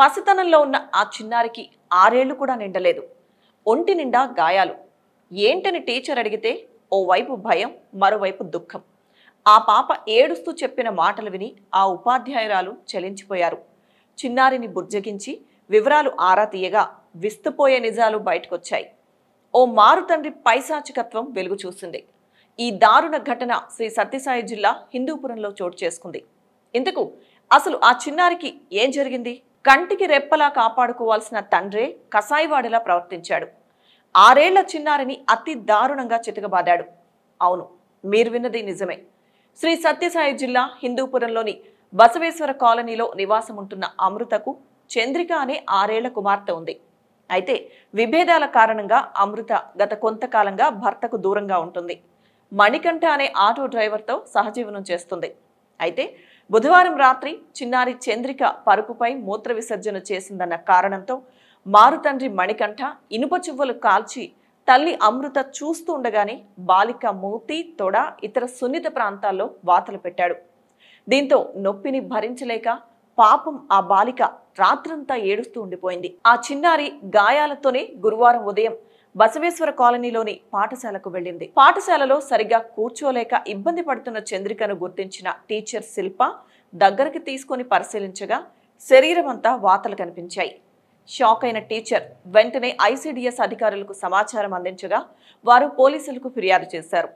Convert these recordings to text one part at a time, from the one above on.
పసితనంలో ఉన్న ఆ చిన్నారికి ఆరేళ్లు కూడా నిండలేదు ఒంటి నిండా గాయాలు ఏంటని టీచర్ అడిగితే ఓవైపు భయం మరోవైపు దుఃఖం ఆ పాప ఏడుస్తూ చెప్పిన మాటలు విని ఆ ఉపాధ్యాయురాలు చలించిపోయారు చిన్నారిని బుజ్జగించి వివరాలు ఆరా తీయగా విస్తుపోయే నిజాలు బయటకొచ్చాయి ఓ మారుతండ్రి పైశాచికత్వం వెలుగు చూసింది ఈ దారుణ ఘటన శ్రీ సత్యసాయి జిల్లా హిందూపురంలో చోటు చేసుకుంది ఇంతకు అసలు ఆ చిన్నారికి ఏం జరిగింది కంటికి రెప్పలా కాపాడుకోవాల్సిన తండ్రే కసాయివాడిలా ప్రవర్తించాడు ఆరేళ్ల చిన్నారిని అతి దారుణంగా చితకబాదాడు అవును మీరు విన్నది నిజమే శ్రీ సత్యసాయి జిల్లా హిందూపురంలోని బసవేశ్వర కాలనీలో నివాసం ఉంటున్న అమృతకు చంద్రిక అనే ఆరేళ్ల కుమార్తె ఉంది అయితే విభేదాల కారణంగా అమృత గత కొంతకాలంగా భర్తకు దూరంగా ఉంటుంది మణికంఠ అనే ఆటో డ్రైవర్తో సహజీవనం చేస్తుంది అయితే బుధవారం రాత్రి చిన్నారి చంద్రిక పరుపుపై మూత్ర విసర్జన చేసిందన్న కారణంతో మారుతండ్రి మణికంఠ ఇనుప చువ్వలు కాల్చి తల్లి అమృత చూస్తూ ఉండగానే బాలిక మూతి తొడ ఇతర సున్నిత ప్రాంతాల్లో వాతలు పెట్టాడు దీంతో నొప్పిని భరించలేక పాపం ఆ బాలిక రాత్రంతా ఏడుస్తూ ఉండిపోయింది ఆ చిన్నారి గాయాలతోనే గురువారం ఉదయం బసవేశ్వర కాలనీలోని పాఠశాలకు వెళ్లింది పాఠశాలలో సరిగా కూర్చోలేక ఇబ్బంది పడుతున్న చంద్రికను గుర్తించిన టీచర్ శిల్ప దగ్గరికి తీసుకుని పరిశీలించగా శరీరం అంతా వాతలు కనిపించాయి షాక్ అయిన టీచర్ వెంటనే ఐసీడీఎస్ అధికారులకు సమాచారం అందించగా వారు పోలీసులకు ఫిర్యాదు చేశారు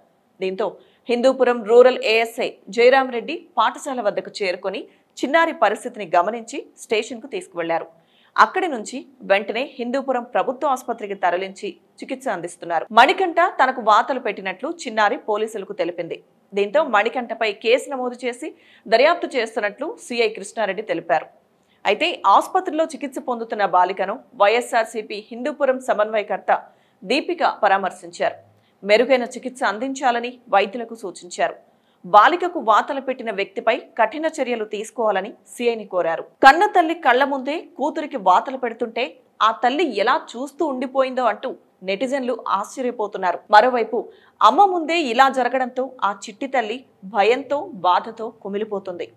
దీంతో హిందూపురం రూరల్ ఏఎస్ఐ జయరాం రెడ్డి పాఠశాల వద్దకు చేరుకొని చిన్నారి పరిస్థితిని గమనించి స్టేషన్కు తీసుకువెళ్లారు అక్కడి నుంచి వెంటనే హిందూపురం ప్రభుత్వ ఆసుపత్రికి తరలించి చికిత్స అందిస్తున్నారు మణికంఠ తనకు వాతలు పెట్టినట్లు చిన్నారి పోలీసులకు తెలిపింది దీంతో మణికంఠపై కేసు నమోదు చేసి దర్యాప్తు చేస్తున్నట్లు సిఐ కృష్ణారెడ్డి తెలిపారు అయితే ఆసుపత్రిలో చికిత్స పొందుతున్న బాలికను వైఎస్ఆర్సీపీ హిందూపురం సమన్వయకర్త దీపిక పరామర్శించారు మెరుగైన చికిత్స అందించాలని వైద్యులకు సూచించారు బాలికకు వాతలు పెట్టిన వ్యక్తిపై కఠిన చర్యలు తీసుకోవాలని సిఐని కోరారు కన్న తల్లి కళ్ల ముందే కూతురికి వాతలు పెడుతుంటే ఆ తల్లి ఎలా చూస్తూ ఉండిపోయిందో అంటూ నెటిజన్లు ఆశ్చర్యపోతున్నారు మరోవైపు అమ్మ ముందే ఇలా జరగడంతో ఆ చిట్టి తల్లి భయంతో బాధతో కుమిలిపోతుంది